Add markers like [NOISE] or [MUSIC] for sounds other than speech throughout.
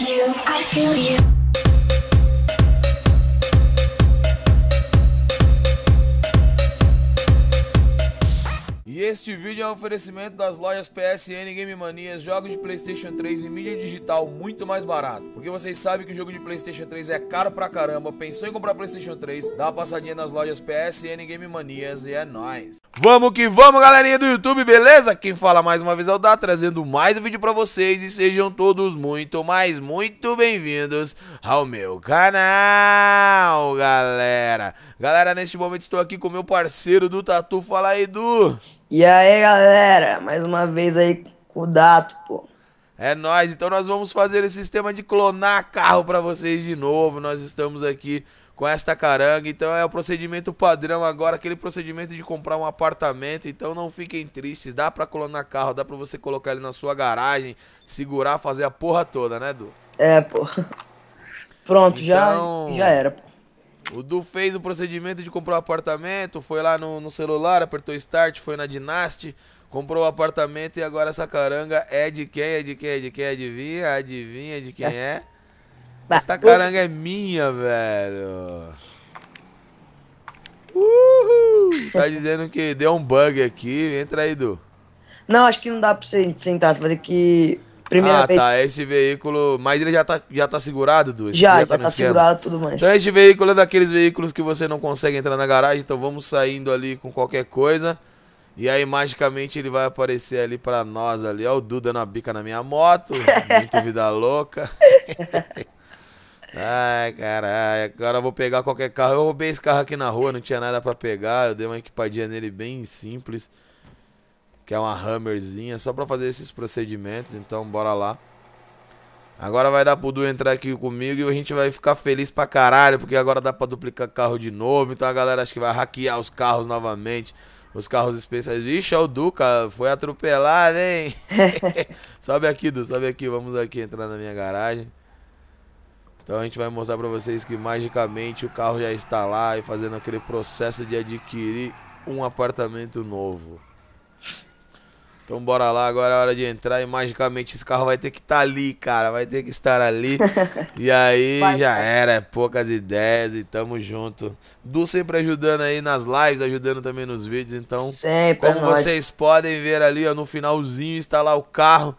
you, I feel you. Este vídeo é um oferecimento das lojas PSN Game Manias, jogos de Playstation 3 e mídia digital muito mais barato. Porque vocês sabem que o jogo de Playstation 3 é caro pra caramba, pensou em comprar Playstation 3, dá uma passadinha nas lojas PSN Game Manias e é nóis. Vamos que vamos, galerinha do YouTube, beleza? Quem fala mais uma vez é o Dá, trazendo mais um vídeo pra vocês e sejam todos muito, mais muito bem-vindos ao meu canal, galera. Galera, neste momento estou aqui com meu parceiro do Tatu, fala aí, Du. E aí, galera, mais uma vez aí com o Dato, pô. É nós, então nós vamos fazer esse sistema de clonar carro para vocês de novo. Nós estamos aqui com esta caranga, então é o procedimento padrão agora, aquele procedimento de comprar um apartamento. Então não fiquem tristes, dá para clonar carro, dá para você colocar ele na sua garagem, segurar, fazer a porra toda, né, Du? É, pô. [LAUGHS] Pronto, então... já já era, pô. O Du fez o procedimento de comprar o um apartamento, foi lá no, no, celular, apertou start, foi na Dynasty, comprou o um apartamento e agora essa caranga é de quem? É de quem? É de quem? Adivinha? É adivinha de quem é? [LAUGHS] Esta caranga é minha, velho. Uhul! Tá [LAUGHS] dizendo que deu um bug aqui. Entra aí, Du. Não, acho que não dá pra você sentar, você vai ter que Primeira ah, tá, vez. tá. Esse veículo. Mas ele já tá, já tá segurado, Du? já, já tá, tá segurado tudo mais. Então, esse veículo é daqueles veículos que você não consegue entrar na garagem. Então, vamos saindo ali com qualquer coisa. E aí, magicamente, ele vai aparecer ali pra nós ali. Ó, o Du dando a bica na minha moto. [LAUGHS] Muito vida louca. Ai, caralho. Agora eu vou pegar qualquer carro. Eu roubei esse carro aqui na rua, não tinha nada para pegar. Eu dei uma equipadinha nele bem simples que é uma hammerzinha, só pra fazer esses procedimentos, então bora lá. Agora vai dar pro Du entrar aqui comigo e a gente vai ficar feliz pra caralho, porque agora dá pra duplicar carro de novo, então a galera acho que vai hackear os carros novamente, os carros especiais. Ixi, é o Duca, foi atropelado, hein? [LAUGHS] [LAUGHS] sobe aqui, Du, sobe aqui, vamos aqui entrar na minha garagem. Então a gente vai mostrar pra vocês que magicamente o carro já está lá e fazendo aquele processo de adquirir um apartamento novo. Então bora lá, agora é hora de entrar e magicamente esse carro vai ter que estar tá ali, cara. Vai ter que estar ali. [LAUGHS] e aí vai, já vai. era, é poucas ideias e tamo junto. Du sempre ajudando aí nas lives, ajudando também nos vídeos. Então, sempre é como é vocês podem ver ali, ó, no finalzinho está lá o carro.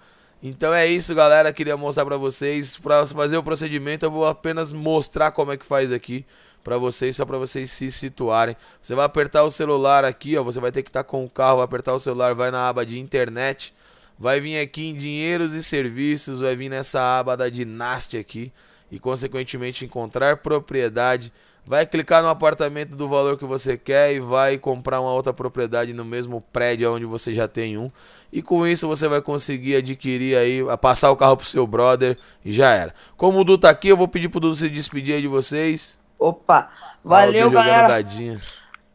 Então é isso, galera. Queria mostrar pra vocês. Pra fazer o procedimento, eu vou apenas mostrar como é que faz aqui pra vocês, só pra vocês se situarem. Você vai apertar o celular aqui, ó. Você vai ter que estar tá com o carro, vai apertar o celular, vai na aba de internet. Vai vir aqui em dinheiros e serviços, vai vir nessa aba da dinastia aqui. E, consequentemente, encontrar propriedade vai clicar no apartamento do valor que você quer e vai comprar uma outra propriedade no mesmo prédio onde você já tem um. E com isso você vai conseguir adquirir aí, passar o carro pro seu brother e já era. Como o Du tá aqui, eu vou pedir pro Du se despedir aí de vocês. Opa, valeu ah, galera. Dadinha.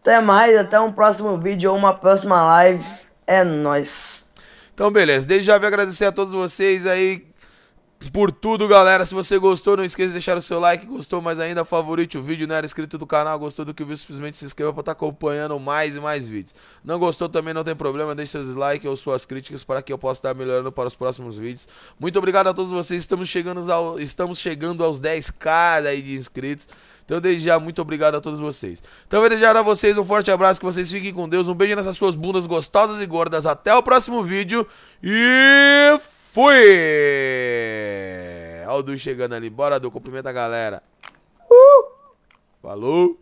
Até mais, até um próximo vídeo ou uma próxima live. É nós. Então beleza, desde já vou agradecer a todos vocês aí por tudo, galera. Se você gostou, não esqueça de deixar o seu like. Gostou mais ainda, favorite o vídeo. Não era inscrito do canal, gostou do que viu, simplesmente se inscreva para estar tá acompanhando mais e mais vídeos. Não gostou também, não tem problema. Deixe seus likes ou suas críticas para que eu possa estar melhorando para os próximos vídeos. Muito obrigado a todos vocês. Estamos chegando, ao, estamos chegando aos 10k aí de inscritos. Então, desde já, muito obrigado a todos vocês. Então, vou desejar a vocês um forte abraço. Que vocês fiquem com Deus. Um beijo nessas suas bundas gostosas e gordas. Até o próximo vídeo. E fui! Olha o Du chegando ali. Bora, Du, cumprimenta a galera. Uh! Falou.